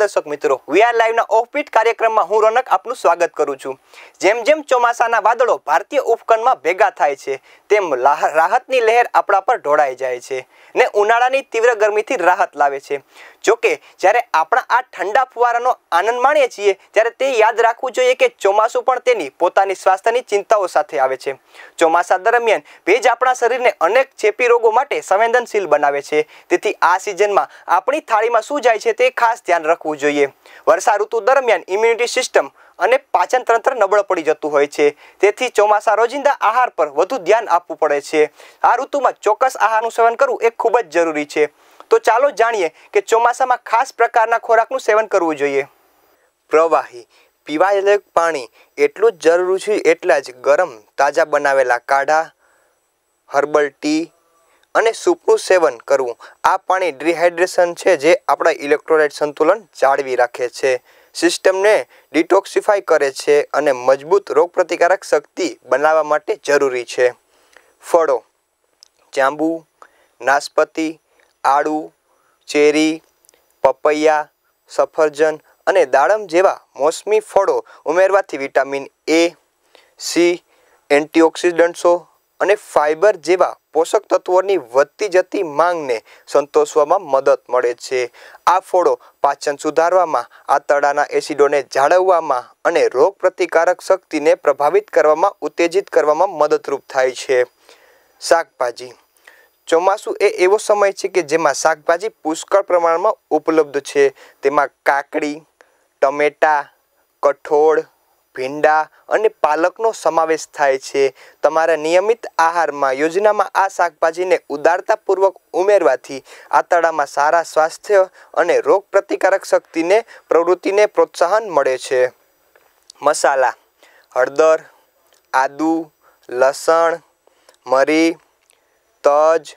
દર્શક મિત્રો VR લાઈવના offbeat કાર્યક્રમમાં હું રોનક આપનું સ્વાગત કરું છું જેમ જેમ ચોમાસાના વાદળો ભારતીય ઉપખંડમાં ભેગા થાય છે તેમ રાહતની લહેર આપણા પર ઢોળાઈ જાય છે ને ઉનાળાની તીવ્ર ગરમીથી રાહત લાવે છે જોકે જ્યારે આપણા આ ઠંડા ફુવારાનો આનંદ માણીએ છીએ ત્યારે તે યાદ રાખવું જોઈએ કે ચોમાસું પણ તેની પોતાની સ્વાસ્થ્યની ચિંતાઓ સાથે આવે છે ચોમાસા દરમિયાન ભેજ આપણા શરીરને અનેક ચેપી રોગો માટે સંવેદનશીલ બનાવે છે તેથી આ સિઝનમાં આપણી થાળીમાં શું જાય છે તે ખાસ ધ્યાન રાખવું જોઈએ વર્ષા ઋતુ દરમિયાન ઇમ્યુનિટી સિસ્ટમ અને પાચન તંત્ર નબળ પડી જતું હોય છે તેથી ચોમાસા રોજિંદા આહાર પર વધુ ધ્યાન આપવું પડે છે આ ઋતુમાં ચોક્કસ આહારનું સેવન કરવું એ ખૂબ જ જરૂરી છે તો ચાલો જાણીએ કે ચોમાસામાં ખાસ પ્રકારના ખોરાકનું સેવન કરવું જોઈએ પ્રવાહી પીવાયેલું પાણી એટલું જ જરૂરી છે એટલા જ ગરમ તાજા બનાવેલા કાઢા હર્બલ ટી અને સૂપનું સેવન કરવું આ પાણી ડિહાઇડ્રેશન છે જે આપણા ઇલેક્ટ્રોલાઇટ સંતુલન જાળવી રાખે છે સિસ્ટમને ડિટોક્સિફાય કરે છે અને મજબૂત રોગપ્રતિકારક શક્તિ બનાવવા માટે જરૂરી છે ફળો જાંબુ નાશપતી આળુ ચેરી પપૈયા સફરજન અને દાડમ જેવા મોસમી ફળો ઉમેરવાથી વિટામિન એ સી એન્ટીઓક્સિડન્ટ્સો અને ફાઇબર જેવા પોષક તત્વોની વધતી જતી માંગને સંતોષવામાં મદદ મળે છે આ ફળો પાચન સુધારવામાં આંતરડાના એસિડોને જાળવવામાં અને રોગપ્રતિકારક શક્તિને પ્રભાવિત કરવામાં ઉત્તેજિત કરવામાં મદદરૂપ થાય છે શાકભાજી ચોમાસું એ એવો સમય છે કે જેમાં શાકભાજી પુષ્કળ પ્રમાણમાં ઉપલબ્ધ છે તેમાં કાકડી ટમેટાં કઠોળ ભીંડા અને પાલકનો સમાવેશ થાય છે તમારા નિયમિત આહારમાં યોજનામાં આ શાકભાજીને ઉદારતાપૂર્વક ઉમેરવાથી આંતરડામાં સારા સ્વાસ્થ્ય અને રોગ પ્રતિકારક શક્તિને પ્રવૃત્તિને પ્રોત્સાહન મળે છે મસાલા હળદર આદુ લસણ મરી તજ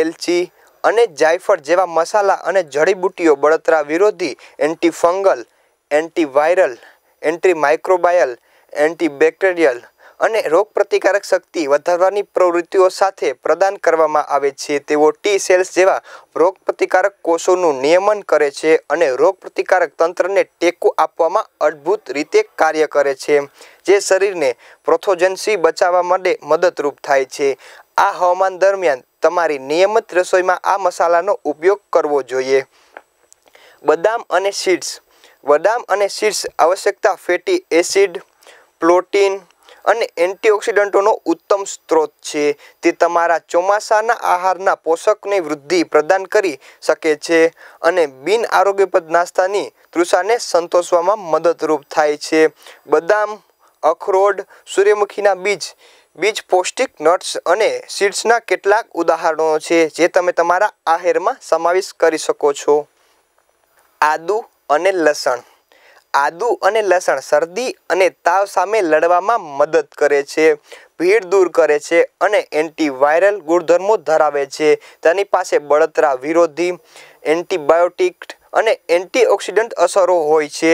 એલચી અને જાયફળ જેવા મસાલા અને જડીબુટ્ટીઓ બળતરા વિરોધી antifungal antiviral anti microbial antibacterial અને રોગપ્રતિકારક શક્તિ વધારવાની પ્રવૃત્તિઓ સાથે પ્રદાન કરવામાં આવે છે તેઓ ટી સેલ્સ જેવા રોગપ્રતિકારક કોષોનું નિયમન કરે છે અને રોગપ્રતિકારક તંત્રને ટેકો આપવામાં અદ્ભુત રીતે કાર્ય કરે છે જે શરીરને પ્રોથોજન્સી બચાવવા માટે મદદરૂપ થાય છે આ હવામાન દરમિયાન તમારી નિયમિત રસોઈમાં આ મસાલાનો ઉપયોગ કરવો જોઈએ બદામ અને સીડ્સ બદામ અને સીડ્સ આવશ્યકતા ફેટી એસિડ પ્લોટીન અને એન્ટીઓક્સિડન્ટોનો ઉત્તમ સ્ત્રોત છે તે તમારા ચોમાસાના આહારના પોષકની વૃદ્ધિ પ્રદાન કરી શકે છે અને બિન આરોગ્યપ્રદ નાસ્તાની તૃષાને સંતોષવામાં મદદરૂપ થાય છે બદામ અખરોડ સૂર્યમુખીના બીજ બીજ પૌષ્ટિક નટ્સ અને સીડ્સના કેટલાક ઉદાહરણો છે જે તમે તમારા આહારમાં સમાવેશ કરી શકો છો આદુ અને લસણ આદુ અને લસણ શરદી અને તાવ સામે લડવામાં મદદ કરે છે ભીડ દૂર કરે છે અને એન્ટીવાયરલ ગુણધર્મો ધરાવે છે તેની પાસે બળતરા વિરોધી એન્ટીબાયોટિક અને એન્ટીઓક્સિડન્ટ અસરો હોય છે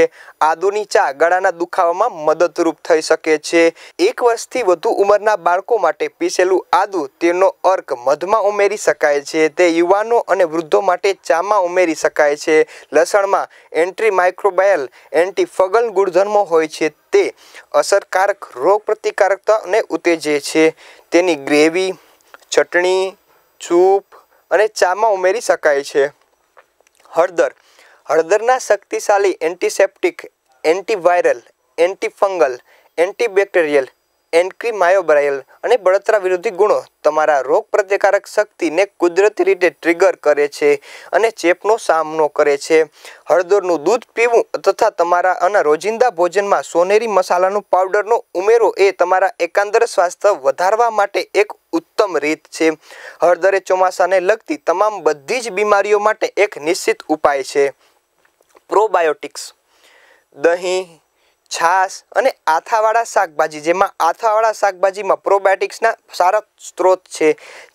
આદુની ચા ગળાના દુખાવામાં મદદરૂપ થઈ શકે છે એક વર્ષથી વધુ ઉંમરના બાળકો માટે પીસેલું આદુ તેનો અર્ક મધમાં ઉમેરી શકાય છે તે યુવાનો અને વૃદ્ધો માટે ચામાં ઉમેરી શકાય છે લસણમાં એન્ટ્રી માઇક્રોબાયલ એન્ટી એન્ટીફગલ ગુણધર્મો હોય છે તે અસરકારક રોગ પ્રતિકારકતા અને ઉત્તેજે છે તેની ગ્રેવી ચટણી સૂપ અને ચામાં ઉમેરી શકાય છે હળદર હળદરના શક્તિશાળી antiseptic antiviral antifungal antibacterial antimicrobial અને બળતરા વિરોધી ગુણો તમારા રોગ પ્રતિકારક શક્તિને કુદરતી રીતે ટ્રિગર કરે છે અને ચેપનો સામનો કરે છે હળદરનું દૂધ પીવું તથા તમારા અને રોજિંદા ભોજનમાં સોનેરી મસાલાનો પાવડરનો ઉમેરો એ તમારા એકાંતર સ્વાસ્થ્ય વધારવા માટે એક ઉત્તમ રીત છે હળદરે ચોમાસાને લગતી તમામ બધી જ બીમારીઓ માટે એક નિશ્ચિત ઉપાય છે પ્રોબાયોટિક્સ દહીં છાશ અને આથાવાળા શાકભાજી જેમાં આથાવાળા શાકભાજીમાં પ્રોબાયોટિક્સના સારા સ્ત્રોત છે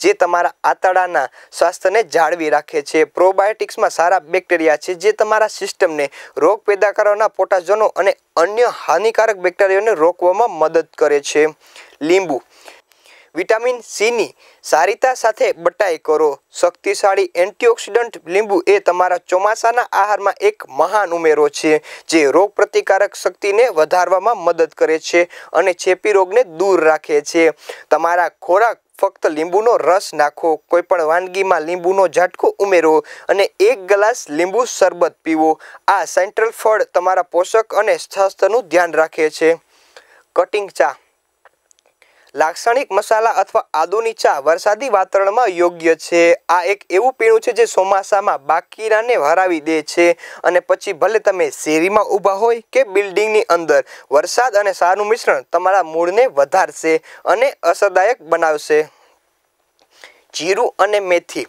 જે તમારા આંતરડાના સ્વાસ્થ્યને જાળવી રાખે છે પ્રોબાયોટિક્સમાં સારા બેક્ટેરિયા છે જે તમારા સિસ્ટમને રોગ પેદા કરવાના પોટાજનો અને અન્ય હાનિકારક બેક્ટેરિયાને રોકવામાં મદદ કરે છે લીંબુ વિટામિન સીની સારિતા સાથે બટાઈ કરો શક્તિશાળી એન્ટીઓક્સિડન્ટ લીંબુ એ તમારા ચોમાસાના આહારમાં એક મહાન ઉમેરો છે જે રોગપ્રતિકારક શક્તિને વધારવામાં મદદ કરે છે અને ચેપી રોગને દૂર રાખે છે તમારા ખોરાક ફક્ત લીંબુનો રસ નાખો કોઈપણ વાનગીમાં લીંબુનો ઝાટકો ઉમેરો અને એક ગ્લાસ લીંબુ શરબત પીવો આ સેન્ટ્રલ ફળ તમારા પોષક અને સ્વાસ્થ્યનું ધ્યાન રાખે છે કટિંગ ચા લાક્ષણિક મસાલા અથવા આદુની ચા વરસાદી વાતાવરણમાં યોગ્ય છે આ એક એવું પીણું છે જે ચોમાસામાં બાકીરાને હરાવી દે છે અને પછી ભલે તમે શેરીમાં ઊભા હોય કે બિલ્ડિંગની અંદર વરસાદ અને સારું મિશ્રણ તમારા મૂળને વધારશે અને અસરદાયક બનાવશે જીરું અને મેથી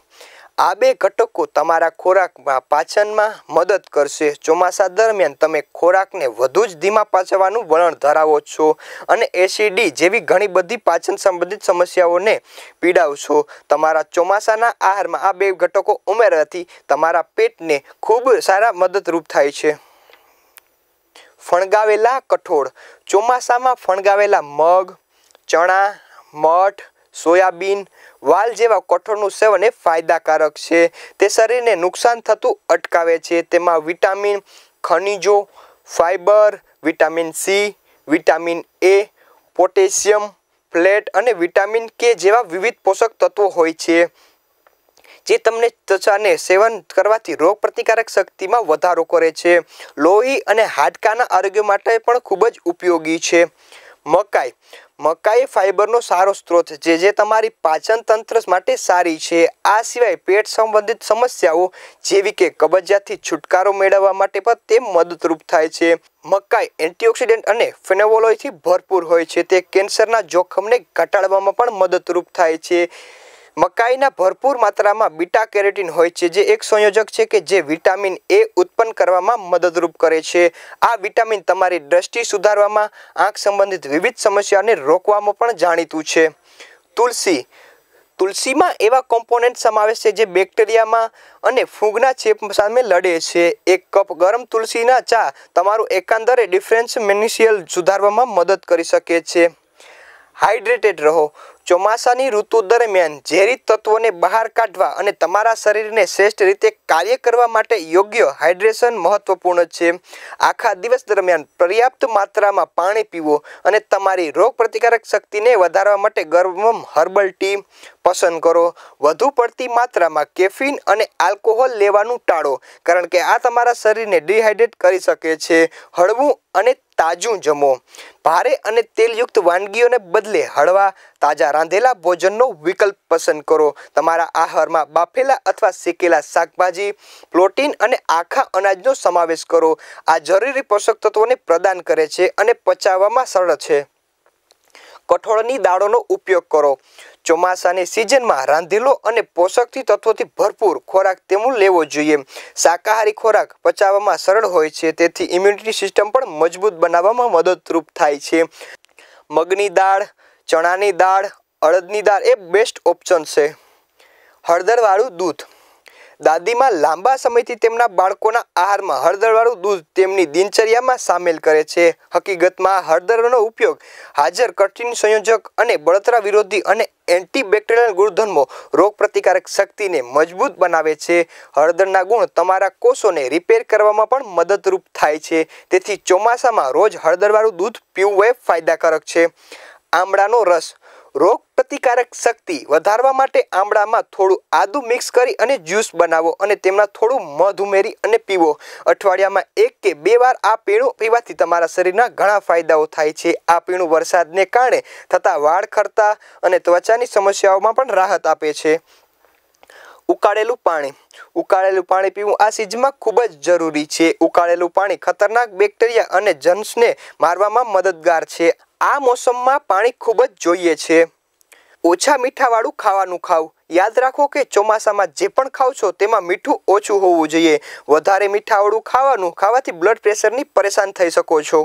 આ બે ઘટકો તમારા ખોરાકમાં પાચનમાં મદદ કરશે ચોમાસા દરમિયાન તમે ખોરાકને વધુ જ ધીમા પાચવાનું વલણ ધરાવો છો અને એસિડી જેવી ઘણી બધી પાચન સંબંધિત સમસ્યાઓને પીડાવશો તમારા ચોમાસાના આહારમાં આ બે ઘટકો ઉમેરવાથી તમારા પેટને ખૂબ સારા મદદરૂપ થાય છે ફણગાવેલા કઠોળ ચોમાસામાં ફણગાવેલા મગ ચણા મઠ સોયાબીન વાલ જેવા કઠોળનું સેવન એ ફાયદાકારક છે તે શરીરને નુકસાન થતું અટકાવે છે તેમાં વિટામિન ખનિજો fibre vitamin C vitamin A potassium folate અને વિટામિન કે જેવા વિવિધ પોષક તત્વો હોય છે જે તમને ત્વચાને સેવન કરવાથી રોગ પ્રતિકારક શક્તિમાં વધારો કરે છે લોહી અને હાડકાના આરોગ્ય માટે પણ ખૂબ જ ઉપયોગી છે મકાઈ મકાઈ ફાઈબરનો સારો સ્ત્રોત છે જે તમારી પાચન તંત્ર માટે સારી છે આ સિવાય પેટ સંબંધિત સમસ્યાઓ જેવી કે કબજિયાતથી છુટકારો મેળવવા માટે પણ તે મદદરૂપ થાય છે મકાઈ એન્ટીઓક્સિડન્ટ અને ફેનોવોલોયથી ભરપૂર હોય છે તે કેન્સરના જોખમને ઘટાડવામાં પણ મદદરૂપ થાય છે મકાઈના ભરપૂર માત્રામાં બીટા કેરેટીન હોય છે જે એક સંયોજક છે કે જે વિટામિન એ ઉત્પન્ન કરવામાં મદદરૂપ કરે છે આ વિટામિન તમારી દ્રષ્ટિ સુધારવામાં આંખ સંબંધિત વિવિધ સમસ્યાને રોકવામાં પણ જાણીતું છે તુલસી તુલસીમાં એવા કોમ્પોનેન્ટ સમાવેશ છે જે બેક્ટેરિયામાં અને ફૂગના ચેપ સામે લડે છે એક કપ ગરમ તુલસીના ચા તમારું એકાંદરે ડિફરન્સ મેનિશિયલ સુધારવામાં મદદ કરી શકે છે હાઇડ્રેટેડ રહો ચોમાસાની ઋતુ દરમિયાન ઝેરી તત્વોને બહાર કાઢવા અને તમારા શરીરને શ્રેષ્ઠ રીતે કાર્ય કરવા માટે યોગ્ય હાઇડ્રેશન મહત્વપૂર્ણ છે આખા દિવસ દરમિયાન પર્યાપ્ત માત્રામાં પાણી પીવો અને તમારી રોગ પ્રતિકારક શક્તિને વધારવા માટે ગરમ હર્બલ ટી પસંદ કરો વધુ પડતી માત્રામાં કેફીન અને આલ્કોહોલ લેવાનું ટાળો કારણ કે આ તમારા શરીરને ડિહાઇડ્રેટ કરી શકે છે હળવું અને તાજું જમો ભારે અને તેલયુક્ત વાનગીઓને બદલે હળવા તાજા રાંધેલા ભોજનનો વિકલ્પ પસંદ કરો તમારા આહારમાં બાફેલા અથવા શેકેલા શાકભાજી પ્રોટીન અને આખા અનાજનો સમાવેશ કરો આ જરૂરી પોષક તત્વોને પ્રદાન કરે છે અને પચાવવામાં સરળ છે કઠોળની દાળોનો ઉપયોગ કરો ચોમાસાની સિઝનમાં રાંધેલો અને પોષકથી તત્વોથી ભરપૂર ખોરાક તેમનું લેવો જોઈએ શાકાહારી ખોરાક પચાવવામાં સરળ હોય છે તેથી ઇમ્યુનિટી સિસ્ટમ પણ મજબૂત બનાવવામાં મદદરૂપ થાય છે મગની દાળ ચણાની દાળ અડદની દાળ એ બેસ્ટ ઓપ્શન છે હળદરવાળું દૂધ દાદીમાં લાંબા સમયથી તેમના બાળકોના આહારમાં હળદરવાળું દૂધ તેમની દિનચર્યામાં સામેલ કરે છે હકીકતમાં હળદરનો ઉપયોગ હાજર કઠિન સંયોજક અને બળતરા વિરોધી અને એન્ટીબેક્ટેરિયલ ગુણધર્મો રોગપ્રતિકારક શક્તિને મજબૂત બનાવે છે હળદરના ગુણ તમારા કોષોને રિપેર કરવામાં પણ મદદરૂપ થાય છે તેથી ચોમાસામાં રોજ હળદરવાળું દૂધ પીવું એ ફાયદાકારક છે આમળાનો રસ રોગ પ્રતિકારક શક્તિ વધારવા માટે આમળામાં થોડું આદું મિક્સ કરી અને જ્યુસ બનાવો અને તેમાં થોડું મધ ઉમેરી અને પીવો અઠવાડિયામાં એક કે બે વાર આ પીણું પીવાથી તમારા શરીરના ઘણા ફાયદાઓ થાય છે આ પીણું વરસાદને કારણે થતા વાળ ખરતા અને ત્વચાની સમસ્યાઓમાં પણ રાહત આપે છે ઉકાળેલું પાણી ઉકાળેલું પાણી પીવું આ સીઝમાં ખૂબ જ જરૂરી છે ઉકાળેલું પાણી ખતરનાક બેક્ટેરિયા અને જન્સને મારવામાં મદદગાર છે આ મોસમમાં પાણી ખૂબ જ જોઈએ છે ઓછા મીઠાવાળું ખાવાનું ખાવ યાદ રાખો કે ચોમાસામાં જે પણ ખાવ છો તેમાં મીઠું ઓછું હોવું જોઈએ વધારે મીઠાવાળું ખાવાનું ખાવાથી બ્લડ પ્રેશરની પરેશાન થઈ શકો છો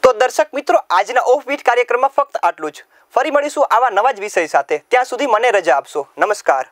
તો દર્શક મિત્રો આજના ઓફ બીટ કાર્યક્રમમાં ફક્ત આટલું જ ફરી મળીશું આવા નવા જ વિષય સાથે ત્યાં સુધી મને રજા આપશો નમસ્કાર